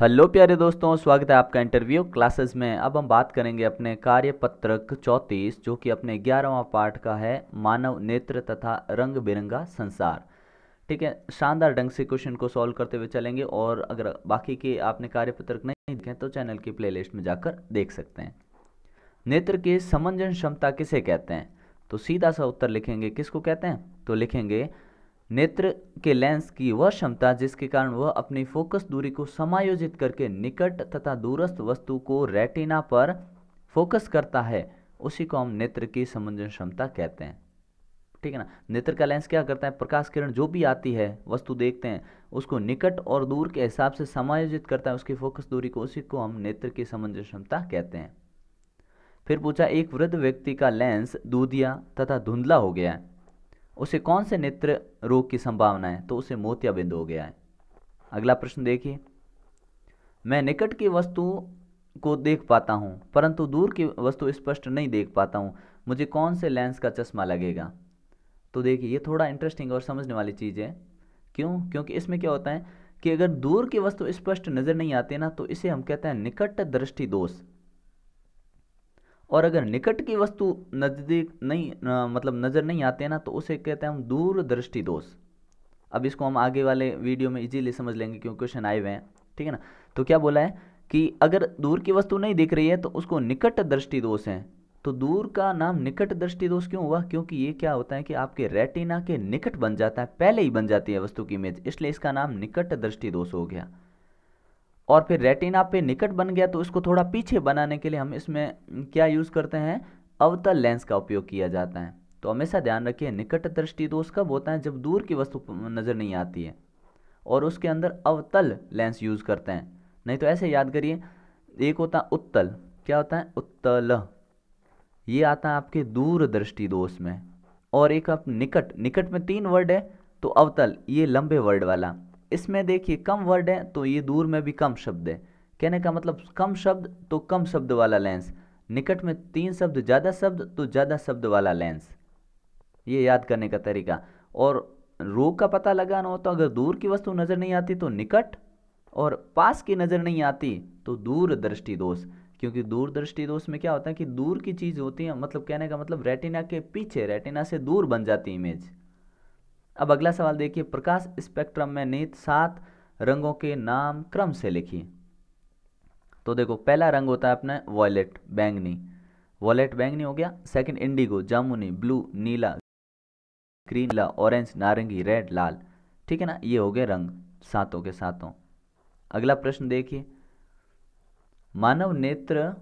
hello प्यारे दोस्तों स्वागत है आपका इंटरव्यू क्लासेस में अब हम बात करेंगे अपने कार्य पत्रक चौंतीस जो कि अपने ग्यारहवा पाठ का है मानव नेत्र तथा रंग बिरंगा संसार ठीक है शानदार ढंग से क्वेश्चन को सॉल्व करते हुए चलेंगे और अगर बाकी के आपने कार्य पत्रक नहीं देखे तो चैनल की प्ले में जाकर देख सकते हैं नेत्र के समंजन क्षमता किसे कहते हैं तो सीधा सा उत्तर लिखेंगे किसको कहते हैं तो लिखेंगे नेत्र के लेंस की वह क्षमता जिसके कारण वह अपनी फोकस दूरी को समायोजित करके निकट तथा दूरस्थ वस्तु को रेटिना पर फोकस करता है उसी को हम नेत्र की समंजन क्षमता कहते हैं ठीक है ना नेत्र का लेंस क्या करता है प्रकाश किरण जो भी आती है वस्तु देखते हैं उसको निकट और दूर के हिसाब से समायोजित करता है उसकी फोकस दूरी को उसी को हम नेत्र की समंजन क्षमता कहते हैं फिर पूछा एक वृद्ध व्यक्ति का लेंस दूधिया तथा धुंधला हो गया है उसे कौन से नेत्र रोग की संभावना है तो उसे मोतियाबिंद हो गया है अगला प्रश्न देखिए मैं निकट की वस्तु को देख पाता हूँ परंतु दूर की वस्तु स्पष्ट नहीं देख पाता हूँ मुझे कौन से लेंस का चश्मा लगेगा तो देखिए ये थोड़ा इंटरेस्टिंग और समझने वाली चीज़ है क्यों क्योंकि इसमें क्या होता है कि अगर दूर की वस्तु स्पष्ट नज़र नहीं आती ना तो इसे हम कहते हैं निकट दृष्टि दोष और अगर निकट की वस्तु नज़दीक नहीं न, मतलब नज़र नहीं आते ना तो उसे कहते हैं हम दूरदृष्टि दोष अब इसको हम आगे वाले वीडियो में इजीली समझ लेंगे क्योंकि क्वेश्चन आए हुए हैं ठीक है ना तो क्या बोला है कि अगर दूर की वस्तु नहीं दिख रही है तो उसको निकट दृष्टि दोष है तो दूर का नाम निकट दृष्टि दोष क्यों हुआ क्योंकि ये क्या होता है कि आपके रेटिना के निकट बन जाता है पहले ही बन जाती है वस्तु की इमेज इसलिए इसका नाम निकट दृष्टि दोष हो गया और फिर रेटिना पे निकट बन गया तो इसको थोड़ा पीछे बनाने के लिए हम इसमें क्या यूज़ करते हैं अवतल लेंस का उपयोग किया जाता है तो हमेशा ध्यान रखिए निकट दृष्टि दोष तो कब होता है जब दूर की वस्तु नज़र नहीं आती है और उसके अंदर अवतल लेंस यूज़ करते हैं नहीं तो ऐसे याद करिए एक होता है उत्तल क्या होता है उत्तल ये आता है आपके दूर दृष्टि दोष तो में और एक आप निकट निकट में तीन वर्ड है तो अवतल ये लंबे वर्ड वाला इसमें देखिए कम वर्ड है तो ये दूर में भी कम शब्द है कहने का मतलब कम शब्द तो कम शब्द वाला लेंस निकट में तीन शब्द ज़्यादा शब्द तो ज़्यादा शब्द वाला लेंस ये याद करने का तरीका और रोग का पता लगाना हो तो अगर दूर की वस्तु नज़र नहीं आती तो निकट और पास की नज़र नहीं आती तो दूर दृष्टि दोष क्योंकि दूर दृष्टि दोष में क्या होता है कि दूर की चीज़ होती है मतलब कहने का मतलब रेटिना के पीछे रेटिना से दूर बन जाती इमेज अब अगला सवाल देखिए प्रकाश स्पेक्ट्रम में निहित सात रंगों के नाम क्रम से लिखिए तो देखो पहला रंग होता है अपना वॉयलेट बैंगनी वॉयलेट बैंगनी हो गया सेकंड इंडिगो जामुनी ब्लू नीला ग्रीन नीला ऑरेंज नारंगी रेड लाल ठीक है ना ये हो गए रंग सातों के सातों अगला प्रश्न देखिए मानव नेत्र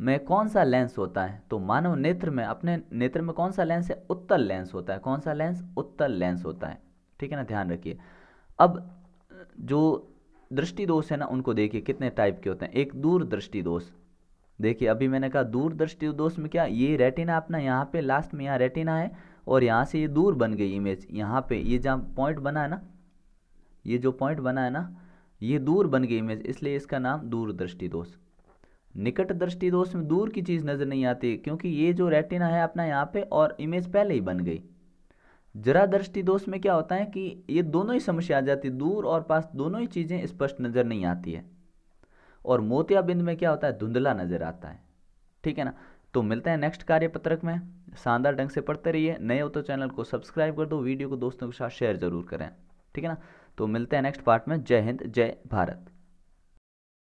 में कौन सा लेंस होता है तो मानव नेत्र में अपने नेत्र में कौन सा लेंस है उत्तल लेंस होता है कौन सा लेंस उत्तल लेंस होता है ठीक है ना ध्यान रखिए अब जो दृष्टि दोष है ना उनको देखिए कितने टाइप के होते हैं एक दूर दृष्टि दोष देखिए अभी मैंने कहा दूर दृष्टि दोष में क्या ये रेटिना अपना यहाँ पे लास्ट में यहाँ रेटिना है और यहाँ से ये दूर बन गई इमेज यहाँ पे ये जहाँ पॉइंट बना है ना ये जो पॉइंट बना है ना ये दूर बन गई इमेज इसलिए इसका नाम दूरदृष्टि दोष निकट दृष्टि दोष में दूर की चीज़ नज़र नहीं आती क्योंकि ये जो रेटिना है अपना यहाँ पे और इमेज पहले ही बन गई जरा दृष्टि दोष में क्या होता है कि ये दोनों ही समस्या आ जाती है दूर और पास दोनों ही चीज़ें स्पष्ट नज़र नहीं आती है और मोतियाबिंद में क्या होता है धुंधला नज़र आता है ठीक है ना तो मिलते हैं नेक्स्ट कार्यपत्रक में शानदार ढंग से पढ़ते रहिए नए हो तो चैनल को सब्सक्राइब कर दो वीडियो को दोस्तों के साथ शेयर जरूर करें ठीक है ना तो मिलते हैं नेक्स्ट पार्ट में जय हिंद जय भारत